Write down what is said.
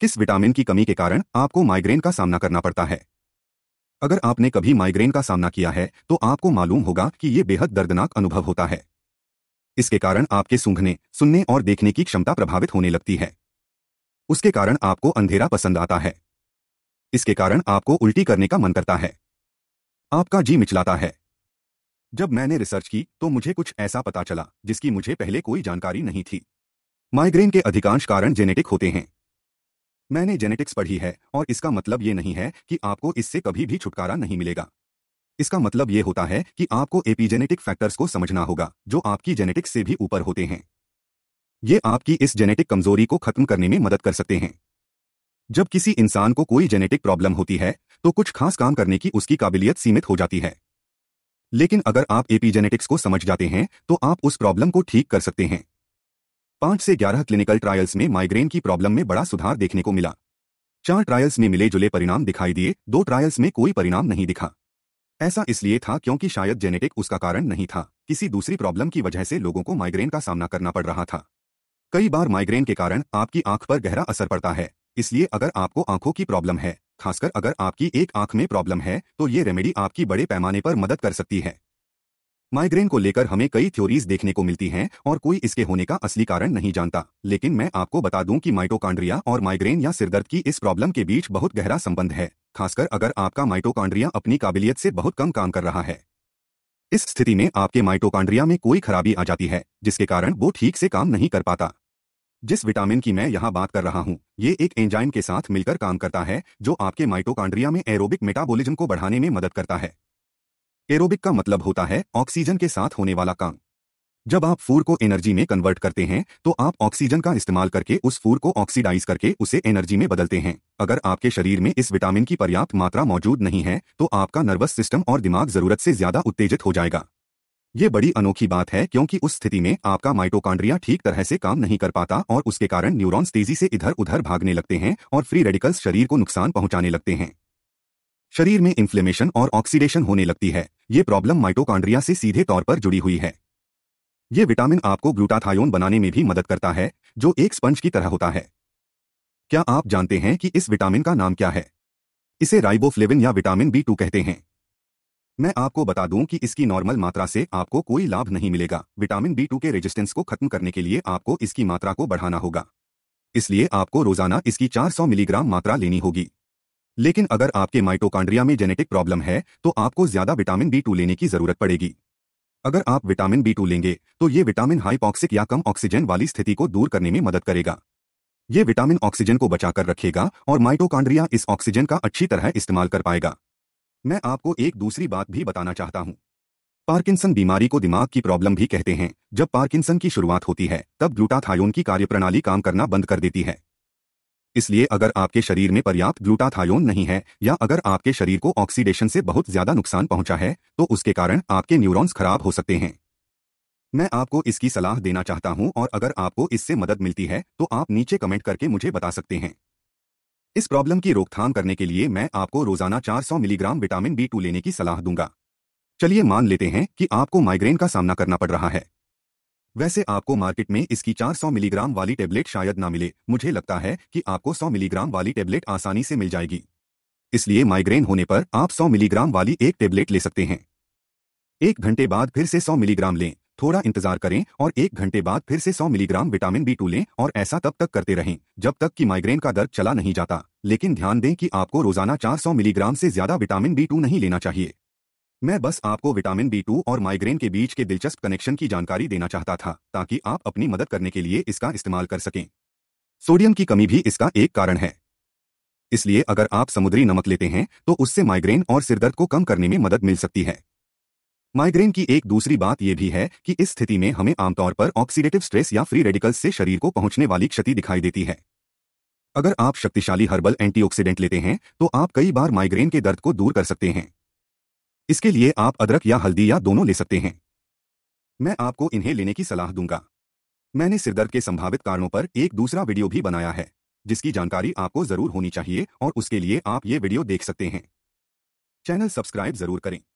किस विटामिन की कमी के कारण आपको माइग्रेन का सामना करना पड़ता है अगर आपने कभी माइग्रेन का सामना किया है तो आपको मालूम होगा कि ये बेहद दर्दनाक अनुभव होता है इसके कारण आपके सूंघने सुनने और देखने की क्षमता प्रभावित होने लगती है उसके कारण आपको अंधेरा पसंद आता है इसके कारण आपको उल्टी करने का मन करता है आपका जी मिचलाता है जब मैंने रिसर्च की तो मुझे कुछ ऐसा पता चला जिसकी मुझे पहले कोई जानकारी नहीं थी माइग्रेन के अधिकांश कारण जेनेटिक होते हैं मैंने जेनेटिक्स पढ़ी है और इसका मतलब ये नहीं है कि आपको इससे कभी भी छुटकारा नहीं मिलेगा इसका मतलब ये होता है कि आपको एपीजेनेटिक फैक्टर्स को समझना होगा जो आपकी जेनेटिक्स से भी ऊपर होते हैं ये आपकी इस जेनेटिक कमजोरी को खत्म करने में मदद कर सकते हैं जब किसी इंसान को कोई जेनेटिक प्रॉब्लम होती है तो कुछ खास काम करने की उसकी काबिलियत सीमित हो जाती है लेकिन अगर आप एपीजेनेटिक्स को समझ जाते हैं तो आप उस प्रॉब्लम को ठीक कर सकते हैं पांच से ग्यारह क्लिनिकल ट्रायल्स में माइग्रेन की प्रॉब्लम में बड़ा सुधार देखने को मिला चार ट्रायल्स में मिले जुले परिणाम दिखाई दिए दो ट्रायल्स में कोई परिणाम नहीं दिखा ऐसा इसलिए था क्योंकि शायद जेनेटिक उसका कारण नहीं था किसी दूसरी प्रॉब्लम की वजह से लोगों को माइग्रेन का सामना करना पड़ रहा था कई बार माइग्रेन के कारण आपकी आंख पर गहरा असर पड़ता है इसलिए अगर आपको आंखों की प्रॉब्लम है खासकर अगर आपकी एक आंख में प्रॉब्लम है तो ये रेमेडी आपकी बड़े पैमाने पर मदद कर सकती है माइग्रेन को लेकर हमें कई थ्योरीज देखने को मिलती हैं और कोई इसके होने का असली कारण नहीं जानता लेकिन मैं आपको बता दूं कि माइटोकांड्रिया और माइग्रेन या सिरदर्द की इस प्रॉब्लम के बीच बहुत गहरा संबंध है खासकर अगर आपका माइटोकांड्रिया अपनी काबिलियत से बहुत कम काम कर रहा है इस स्थिति में आपके माइटोकांड्रिया में कोई खराबी आ जाती है जिसके कारण वो ठीक से काम नहीं कर पाता जिस विटामिन की मैं यहाँ बात कर रहा हूँ ये एक एंजाइम के साथ मिलकर काम करता है जो आपके माइटोकांड्रिया में एरोबिक मेटाबॉलिज्म को बढ़ाने में मदद करता है एरोबिक का मतलब होता है ऑक्सीजन के साथ होने वाला काम जब आप फूर को एनर्जी में कन्वर्ट करते हैं तो आप ऑक्सीजन का इस्तेमाल करके उस फूर को ऑक्सीडाइज करके उसे एनर्जी में बदलते हैं अगर आपके शरीर में इस विटामिन की पर्याप्त मात्रा मौजूद नहीं है तो आपका नर्वस सिस्टम और दिमाग जरूरत से ज्यादा उत्तेजित हो जाएगा ये बड़ी अनोखी बात है क्योंकि उस स्थिति में आपका माइटोकांड्रिया ठीक तरह से काम नहीं कर पाता और उसके कारण न्यूरॉन्स तेजी से इधर उधर भागने लगते हैं और फ्री रेडिकल्स शरीर को नुकसान पहुंचाने लगते हैं शरीर में इन्फ्लेमेशन और ऑक्सीडेशन होने लगती है ये प्रॉब्लम माइटोकॉन्ड्रिया से सीधे तौर पर जुड़ी हुई है ये विटामिन आपको ग्लूटाथायोन बनाने में भी मदद करता है जो एक स्पंज की तरह होता है क्या आप जानते हैं कि इस विटामिन का नाम क्या है इसे राइबोफ्लेविन या विटामिन बी टू कहते हैं मैं आपको बता दूं कि इसकी नॉर्मल मात्रा से आपको कोई लाभ नहीं मिलेगा विटामिन बी टू के रेजिस्टेंस को खत्म करने के लिए आपको इसकी मात्रा को बढ़ाना होगा इसलिए आपको रोजाना इसकी 400 मिलीग्राम मात्रा लेनी होगी लेकिन अगर आपके माइटोकांड्रिया में जेनेटिक प्रॉब्लम है तो आपको ज्यादा विटामिन बी टू लेने की जरूरत पड़ेगी अगर आप विटामिन बी टू लेंगे तो ये विटामिन हाइपॉक्सिक या कम ऑक्सीजन वाली स्थिति को दूर करने में मदद करेगा ये विटामिन ऑक्सीजन को बचाकर रखेगा और माइटोकांड्रिया इस ऑक्सीजन का अच्छी तरह इस्तेमाल कर पाएगा मैं आपको एक दूसरी बात भी बताना चाहता हूँ पार्किंसन बीमारी को दिमाग की प्रॉब्लम भी कहते हैं जब पार्किंसन की शुरुआत होती है तब ग्लूटाथायोन की कार्यप्रणाली काम करना बंद कर देती है इसलिए अगर आपके शरीर में पर्याप्त ग्लूटाथायोन नहीं है या अगर आपके शरीर को ऑक्सीडेशन से बहुत ज्यादा नुकसान पहुंचा है तो उसके कारण आपके न्यूरॉन्स खराब हो सकते हैं मैं आपको इसकी सलाह देना चाहता हूं और अगर आपको इससे मदद मिलती है तो आप नीचे कमेंट करके मुझे बता सकते हैं इस प्रॉब्लम की रोकथाम करने के लिए मैं आपको रोजाना 400 मिलीग्राम विटामिन बी टू लेने की सलाह दूंगा चलिए मान लेते हैं कि आपको माइग्रेन का सामना करना पड़ रहा है वैसे आपको मार्केट में इसकी 400 मिलीग्राम वाली टेबलेट शायद ना मिले मुझे लगता है कि आपको 100 मिलीग्राम वाली टेबलेट आसानी से मिल जाएगी इसलिए माइग्रेन होने पर आप 100 मिलीग्राम वाली एक टेबलेट ले सकते हैं एक घंटे बाद फिर से 100 मिलीग्राम लें थोड़ा इंतजार करें और एक घंटे बाद फिर से सौ मिलीग्राम विटामिन बी लें और ऐसा तब तक करते रहें जब तक कि माइग्रेन का दर्द चला नहीं जाता लेकिन ध्यान दें कि आपको रोजाना चार मिलीग्राम से ज्यादा विटामिन बी नहीं लेना चाहिए मैं बस आपको विटामिन बी टू और माइग्रेन के बीच के दिलचस्प कनेक्शन की जानकारी देना चाहता था ताकि आप अपनी मदद करने के लिए इसका इस्तेमाल कर सकें सोडियम की कमी भी इसका एक कारण है इसलिए अगर आप समुद्री नमक लेते हैं तो उससे माइग्रेन और सिरदर्द को कम करने में मदद मिल सकती है माइग्रेन की एक दूसरी बात यह भी है कि इस स्थिति में हमें आमतौर पर ऑक्सीडेटिव स्ट्रेस या फ्री रेडिकल्स से शरीर को पहुंचने वाली क्षति दिखाई देती है अगर आप शक्तिशाली हर्बल एंटीऑक्सीडेंट लेते हैं तो आप कई बार माइग्रेन के दर्द को दूर कर सकते हैं इसके लिए आप अदरक या हल्दी या दोनों ले सकते हैं मैं आपको इन्हें लेने की सलाह दूंगा मैंने सिरदर्द के संभावित कारणों पर एक दूसरा वीडियो भी बनाया है जिसकी जानकारी आपको जरूर होनी चाहिए और उसके लिए आप ये वीडियो देख सकते हैं चैनल सब्सक्राइब जरूर करें